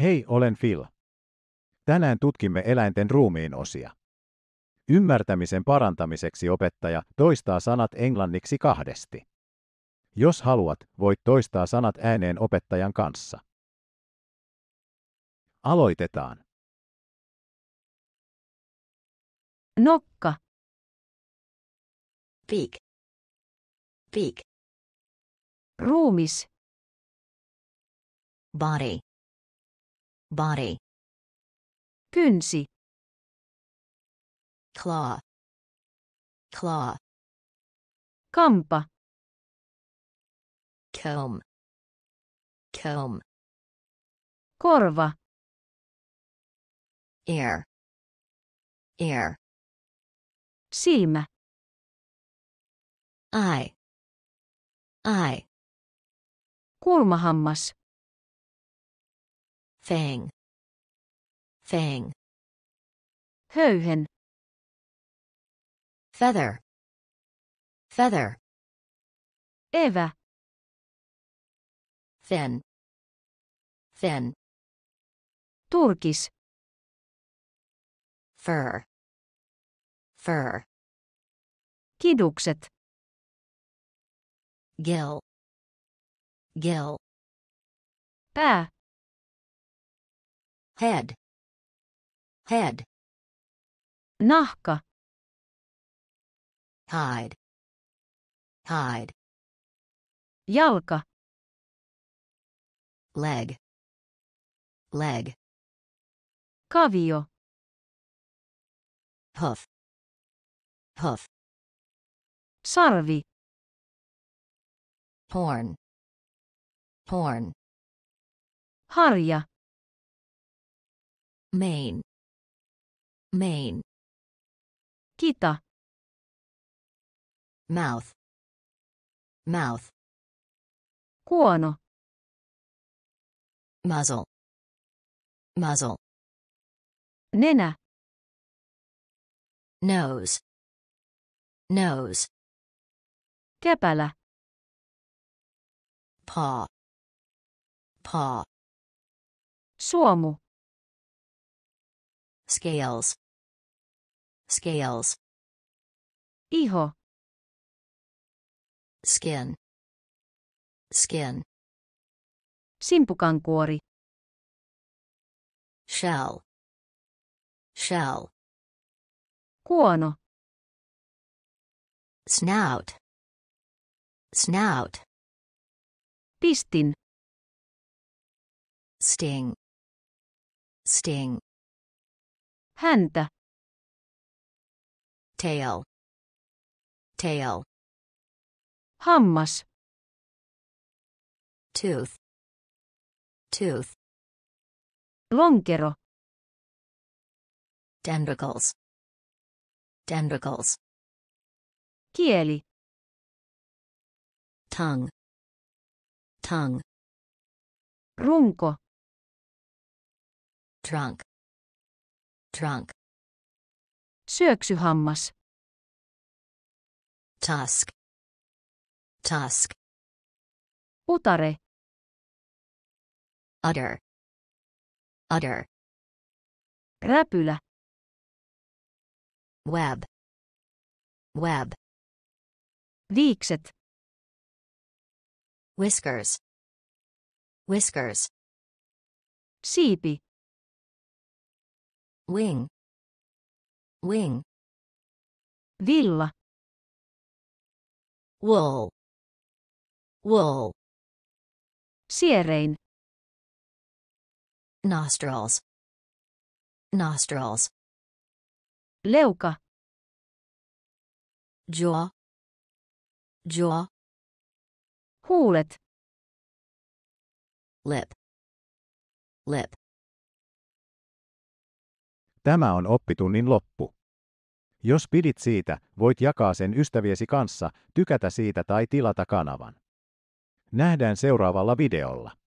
Hei, olen Phil. Tänään tutkimme eläinten ruumiin osia. Ymmärtämisen parantamiseksi opettaja toistaa sanat englanniksi kahdesti. Jos haluat, voit toistaa sanat ääneen opettajan kanssa. Aloitetaan. Nokka. Peak. Peak. Ruumis. Body. Body. Kynsi. Claw. Claw. Kampa. Comb. Comb. Korva. Ear. Ear. Silmä. Eye. Eye. Kulmahammas. Fang. Fang. Höyhen. Feather. Feather. Evä. Fen. Fin. Turkis. Fur. Fur. Kidukset. Gill. Gill. Pää head head nahka hide hide jalka leg leg kavio hoof hoof sarvi horn horn harja Main. Main. Kita. Mouth. Mouth. Kuono. Muzzle. Muzzle. Nenä. Nose. Nose. Käpälä. Paw. Paw. Suomu. Scales. Scales. Hijo. Skin. Skin. Simpukankuori. Shell. Shell. Kuono. Snout. Snout. Pistin. Sting. Sting. Häntä. Tail. Tail. Hammas. Tooth. Tooth. Lonkero. Tendricles. Tendricles. Kieli. Tongue. Tongue. Runko. Trunk. Trunk. Syöksyhammas. Tusk. Tusk. Utare. utter, utter, Räpylä. Web. Web. Viikset. Whiskers. Whiskers. Siipi. wing wing villa wool wool sierein nostrils nostrils leuka jaw jaw huulet lip lip Tämä on oppitunnin loppu. Jos pidit siitä, voit jakaa sen ystäviesi kanssa, tykätä siitä tai tilata kanavan. Nähdään seuraavalla videolla.